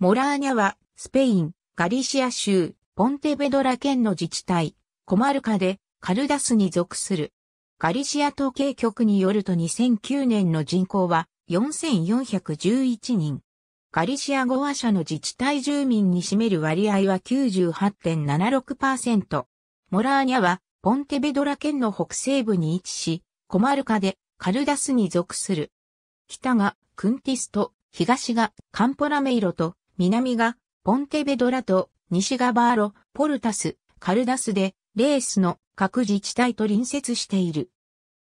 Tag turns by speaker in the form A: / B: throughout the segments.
A: モ
B: ラーニャは、スペイン、ガリシア州、ポンテベドラ県の自治体、コマルカで、カルダスに属する。ガリシア統計局によると2009年の人口は4411人。ガリシア語話者の自治体住民に占める割合は98.76%。モラーニャは、ポンテベドラ県の北西部に位置し、コマルカでカルダスに属する。北がクンティスト、東がカンポラメイロと南がポンテベドラと西がバーロ、ポルタス、カルダスで、レースの各自治体と隣接している。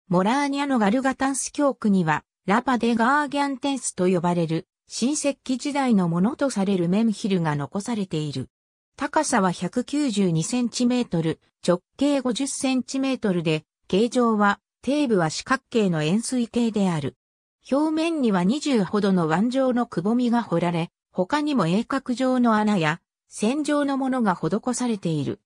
B: モラーニャのガルガタンス教区には、ラパデガーギャンテンスと呼ばれる、新石器時代のものとされるメンヒルが残されている。高さは1 9 2トル、直径5 0トルで、形状は、底部は四角形の円錐形である。表面には20ほどの腕状のくぼみが掘られ、他にも鋭角状の穴や線状のものが施されている。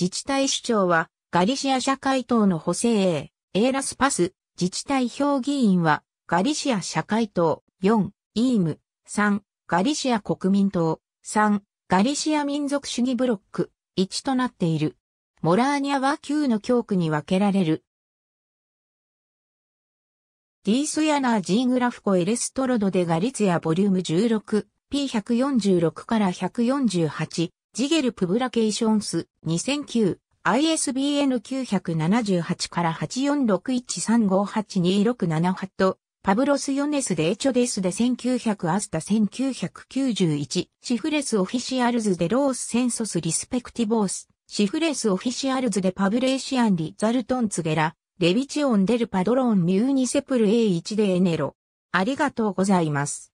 B: 自治体首長はガリシア社会党の補正 A、エラスパス、自治体評議員はガリシア社会党4、イーム3、ガリシア国民党3、ガリシア民族主義ブロック1となっている。モラーニャは9の教区に分けられる。ディースヤナージーグラフコエレストロドでガリツヤボリューム16 P146 から148、ジゲルプブラケーションス2009、ISBN 978から8461358267と、パブロス・ヨネス・デ・エチョデスで1900アスタ1991シフレス・オフィシアルズ・デ・ロース・センソス・リスペクティボースシフレス・オフィシアルズ・デ・パブレーシアン・リ・ザルトン・ツゲラレビチオン・デル・パドロン・ミューニセプル A1 でエネロありがとうございます。